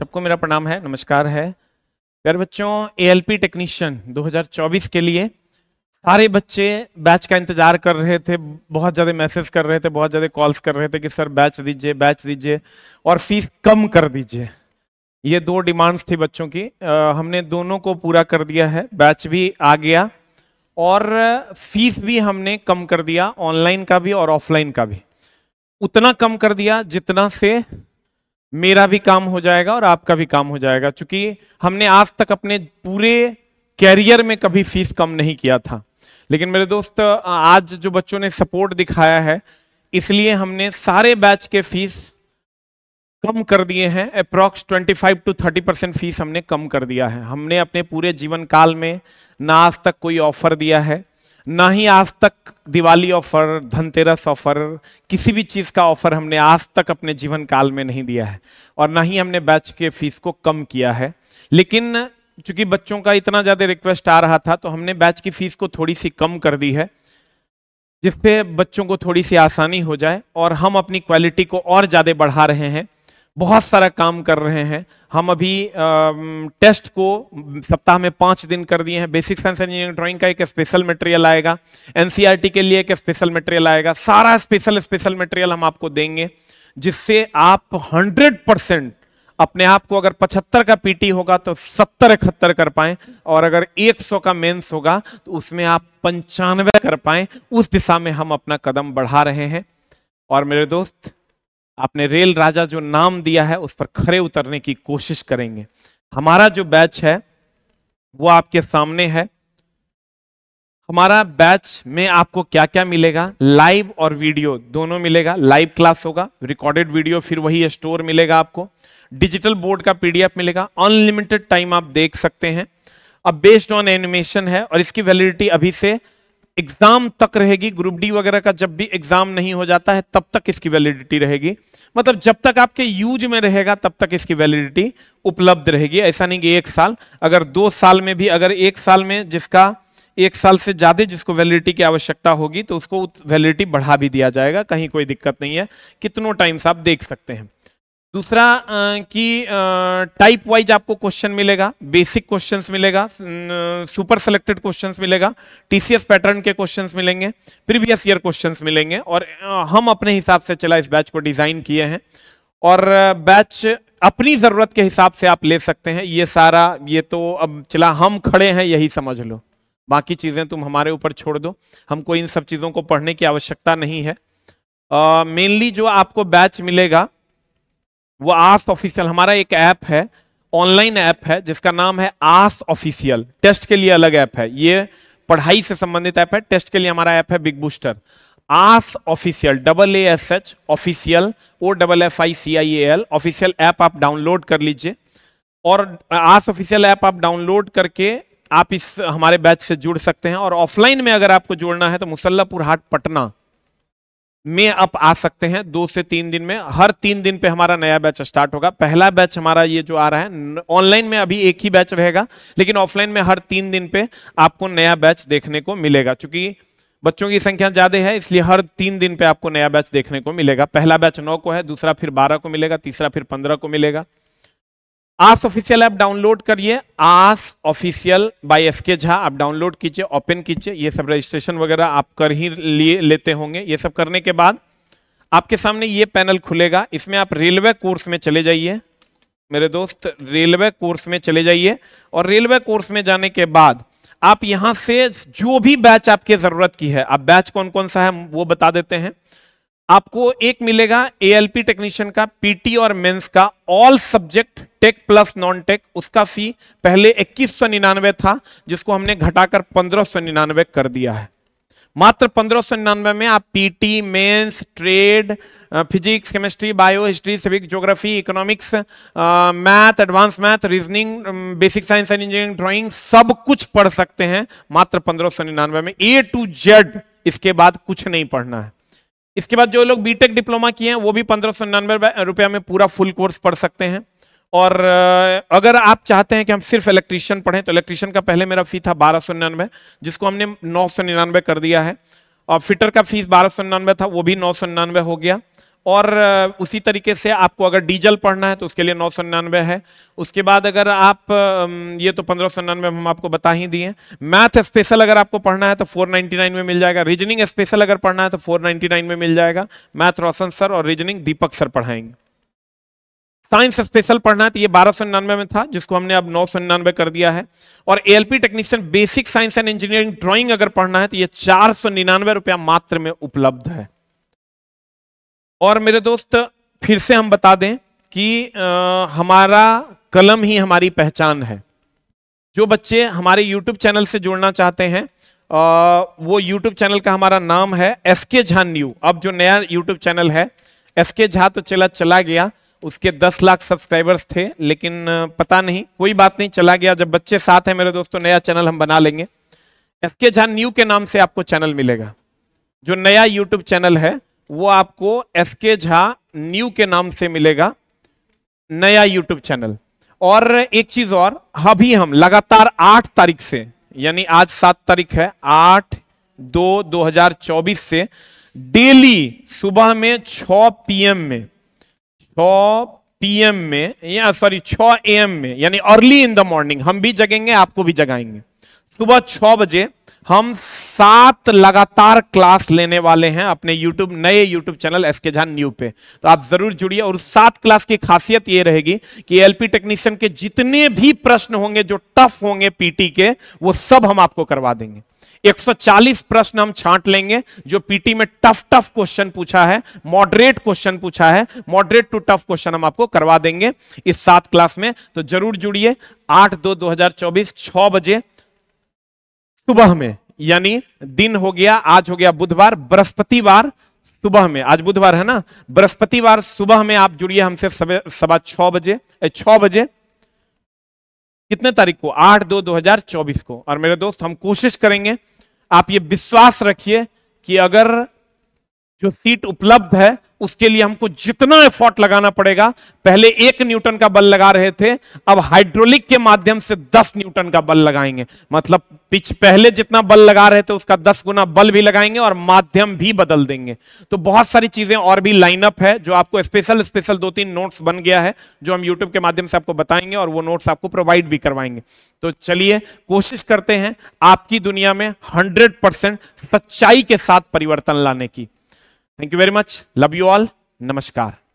सबको मेरा प्रणाम है नमस्कार है अगर बच्चों एएलपी टेक्नीशियन 2024 के लिए सारे बच्चे बैच का इंतजार कर रहे थे बहुत ज़्यादा मैसेज कर रहे थे बहुत ज़्यादा कॉल्स कर रहे थे कि सर बैच दीजिए बैच दीजिए और फीस कम कर दीजिए ये दो डिमांड्स थी बच्चों की आ, हमने दोनों को पूरा कर दिया है बैच भी आ गया और फीस भी हमने कम कर दिया ऑनलाइन का भी और ऑफलाइन का भी उतना कम कर दिया जितना से मेरा भी काम हो जाएगा और आपका भी काम हो जाएगा चूंकि हमने आज तक अपने पूरे कैरियर में कभी फीस कम नहीं किया था लेकिन मेरे दोस्त आज जो बच्चों ने सपोर्ट दिखाया है इसलिए हमने सारे बैच के फीस कम कर दिए हैं अप्रॉक्स 25 टू 30 परसेंट फीस हमने कम कर दिया है हमने अपने पूरे जीवन काल में ना आज तक कोई ऑफर दिया है ना ही आज तक दिवाली ऑफर धनतेरस ऑफर किसी भी चीज़ का ऑफर हमने आज तक अपने जीवन काल में नहीं दिया है और ना ही हमने बैच के फीस को कम किया है लेकिन चूंकि बच्चों का इतना ज़्यादा रिक्वेस्ट आ रहा था तो हमने बैच की फीस को थोड़ी सी कम कर दी है जिससे बच्चों को थोड़ी सी आसानी हो जाए और हम अपनी क्वालिटी को और ज़्यादा बढ़ा रहे हैं बहुत सारा काम कर रहे हैं हम अभी टेस्ट को सप्ताह में पांच दिन कर दिए हैं बेसिक साइंस इंजीनियरिंग ड्राइंग का एक स्पेशल मटेरियल आएगा एनसीईआरटी e के लिए एक स्पेशल मटेरियल आएगा सारा स्पेशल स्पेशल मटेरियल हम आपको देंगे जिससे आप 100 परसेंट अपने आप को अगर 75 का पीटी होगा तो 70 इकहत्तर कर पाए और अगर 100 का मेंस होगा तो उसमें आप पंचानवे कर पाए उस दिशा में हम अपना कदम बढ़ा रहे हैं और मेरे दोस्त आपने रेल राजा जो नाम दिया है उस पर खड़े उतरने की कोशिश करेंगे हमारा जो बैच है वो आपके सामने है हमारा बैच में आपको क्या क्या मिलेगा लाइव और वीडियो दोनों मिलेगा लाइव क्लास होगा रिकॉर्डेड वीडियो फिर वही स्टोर मिलेगा आपको डिजिटल बोर्ड का पीडीएफ मिलेगा अनलिमिटेड टाइम आप देख सकते हैं अब बेस्ड ऑन एनिमेशन है और इसकी वैलिडिटी अभी से एग्जाम तक रहेगी ग्रुप डी वगैरह का जब भी एग्जाम नहीं हो जाता है तब तक इसकी वैलिडिटी रहेगी मतलब जब तक आपके यूज में रहेगा तब तक इसकी वैलिडिटी उपलब्ध रहेगी ऐसा नहीं कि एक साल अगर दो साल में भी अगर एक साल में जिसका एक साल से ज्यादा जिसको वैलिडिटी की आवश्यकता होगी तो उसको वैलिडिटी बढ़ा भी दिया जाएगा कहीं कोई दिक्कत नहीं है कितनों टाइम्स आप देख सकते हैं दूसरा कि टाइप वाइज आपको क्वेश्चन मिलेगा बेसिक क्वेश्चंस मिलेगा सुपर सेलेक्टेड क्वेश्चंस मिलेगा टीसीएस पैटर्न के क्वेश्चंस मिलेंगे प्रीवियस ईयर क्वेश्चंस मिलेंगे और हम अपने हिसाब से चला इस बैच को डिजाइन किए हैं और बैच अपनी जरूरत के हिसाब से आप ले सकते हैं ये सारा ये तो अब चला हम खड़े हैं यही समझ लो बाकी चीजें तुम हमारे ऊपर छोड़ दो हमको इन सब चीजों को पढ़ने की आवश्यकता नहीं है मेनली जो आपको बैच मिलेगा वो आस ऑफिशियल हमारा एक ऐप है ऑनलाइन ऐप है जिसका नाम है आस ऑफिशियल टेस्ट के लिए अलग ऐप है ये पढ़ाई से संबंधित ऐप है टेस्ट के लिए हमारा ऐप है big booster Aash official double A S H official O double F I C I L official app आप डाउनलोड कर लीजिए और आस ऑफिशियल ऐप आप डाउनलोड करके आप इस हमारे बैच से जुड़ सकते हैं और ऑफलाइन में अगर आपको जोड़ना है तो मुसल्लापुर हाट पटना में आप आ सकते हैं दो से तीन दिन में हर तीन दिन पे हमारा नया बैच स्टार्ट होगा पहला बैच हमारा ये जो आ रहा है ऑनलाइन में अभी एक ही बैच रहेगा लेकिन ऑफलाइन में हर तीन दिन पे आपको नया बैच देखने को मिलेगा चूंकि बच्चों की संख्या ज्यादा है इसलिए हर तीन दिन पे आपको नया बैच देखने को मिलेगा पहला बैच नौ को है दूसरा फिर बारह को मिलेगा तीसरा फिर पंद्रह को मिलेगा आस ऑफिशियल ऐप डाउनलोड करिए आस ऑफिशियल बाय एस के झा आप डाउनलोड कीजिए ओपन कीजिए ये सब रजिस्ट्रेशन वगैरह आप कर ही लिए लेते होंगे ये सब करने के बाद आपके सामने ये पैनल खुलेगा इसमें आप रेलवे कोर्स में चले जाइए मेरे दोस्त रेलवे कोर्स में चले जाइए और रेलवे कोर्स में जाने के बाद आप यहां से जो भी बैच आपके जरूरत की है आप बैच कौन कौन सा है वो बता देते हैं आपको एक मिलेगा एएलपी टेक्नीशियन का पीटी और मेंस का all subject tech plus non tech उसका फी पहले इक्कीस सौ निन्यानवे था जिसको हमने घटाकर पंद्रह सौ निन्यानवे कर दिया है मात्र पंद्रह सौ निन्यानवे में आप PT mains trade physics chemistry bio history civic geography economics math advance math reasoning basic science and engineering drawing सब कुछ पढ़ सकते हैं मात्र पंद्रह सौ निन्यानवे में ए टू जेड इसके बाद कुछ नहीं पढ़ना है इसके बाद जो लोग बीटेक डिप्लोमा किए हैं वो भी पंद्रह सौ निन्यानवे रुपया में पूरा फुल कोर्स पढ़ सकते हैं और अगर आप चाहते हैं कि हम सिर्फ इलेक्ट्रीशियन पढ़ें तो इलेक्ट्रीशियन का पहले मेरा फी था बारह सौ निन्यानवे जिसको हमने नौ सौ निन्यानवे कर दिया है और फिटर का फीस बारह सौ निन्यानवे था वो भी नौ सौ निन्यानवे हो गया और उसी तरीके से आपको अगर डीजल पढ़ना है तो उसके लिए नौ सौ निन्यानवे है उसके बाद अगर आप ये तो पंद्रह सौ निन्यानवे हम आपको बता ही दिए मैथ स्पेशल अगर आपको पढ़ना है तो फोर नाइन्टी नाइन में मिल जाएगा रीजनिंग स्पेशल अगर पढ़ना है तो फोर नाइनटी नाइन में मिल जाएगा मैथ रोशन सर और रीजनिंग दीपक सर पढ़ाएंगे साइंस स्पेशल पढ़ना है तो ये बारह सौ निन्यानवे में था जिसको हमने अब नौ सौ निन्यानवे कर दिया है और P technician basic science and engineering drawing अगर पढ़ना है तो ये चार सौ निन्यानवे रुपया मात्र में उपलब्ध है और मेरे दोस्त फिर से हम बता दें कि आ, हमारा कलम ही हमारी पहचान है जो बच्चे हमारे YouTube चैनल से जुड़ना चाहते हैं आ, वो YouTube चैनल का हमारा नाम है एस के झा न्यू अब जो नया YouTube चैनल है एस के झा तो चला चला गया उसके 10 लाख सब्सक्राइबर्स थे लेकिन पता नहीं कोई बात नहीं चला गया जब बच्चे साथ हैं मेरे दोस्तों नया चैनल हम बना लेंगे एस के झा न्यू के नाम से आपको चैनल मिलेगा जो नया यूट्यूब चैनल है वो आपको एस के झा न्यू के नाम से मिलेगा नया यूट्यूब चैनल और एक चीज और अभी हम लगातार आठ तारीख से यानी आज सात तारीख है आठ दो दो हजार चौबीस से डेली सुबह में छ पीएम में छ पीएम में या सॉरी छ एम में यानी अर्ली इन द मॉर्निंग हम भी जगेंगे आपको भी जगाएंगे सुबह छ बजे हम सात लगातार क्लास लेने वाले हैं अपने यूट्यूब नए यूट्यूब चैनल एस के झान न्यू पे तो आप जरूर जुड़िए और सात क्लास की खासियत ये रहेगी कि एलपी टेक्नीशियन के जितने भी प्रश्न होंगे जो टफ होंगे पीटी के वो सब हम आपको करवा देंगे 140 प्रश्न हम छांट लेंगे जो पीटी में टफ टफ क्वेश्चन पूछा है मॉडरेट क्वेश्चन पूछा है मॉडरेट टू टफ क्वेश्चन हम आपको करवा देंगे इस सात क्लास में तो जरूर जुड़िए आठ दो दो हजार चौबीस बजे सुबह में यानी दिन हो गया आज हो गया बुधवार बृहस्पतिवार सुबह में आज बुधवार है ना बृहस्पतिवार सुबह में आप जुड़िए हमसे सवा छह बजे छह बजे कितने तारीख को आठ दो दो हजार चौबीस को और मेरे दोस्त हम कोशिश करेंगे आप ये विश्वास रखिए कि अगर जो सीट उपलब्ध है उसके लिए हमको जितना एफर्ट लगाना पड़ेगा पहले एक न्यूटन का बल लगा रहे थे अब हाइड्रोलिक के माध्यम से दस न्यूटन का बल लगाएंगे मतलब पिच पहले जितना बल लगा रहे थे उसका दस गुना बल भी लगाएंगे और माध्यम भी बदल देंगे तो बहुत सारी चीजें और भी लाइनअप है जो आपको स्पेशल स्पेशल दो तीन नोट्स बन गया है जो हम यूट्यूब के माध्यम से आपको बताएंगे और वो नोट्स आपको प्रोवाइड भी करवाएंगे तो चलिए कोशिश करते हैं आपकी दुनिया में हंड्रेड सच्चाई के साथ परिवर्तन लाने की thank you very much love you all नमस्कार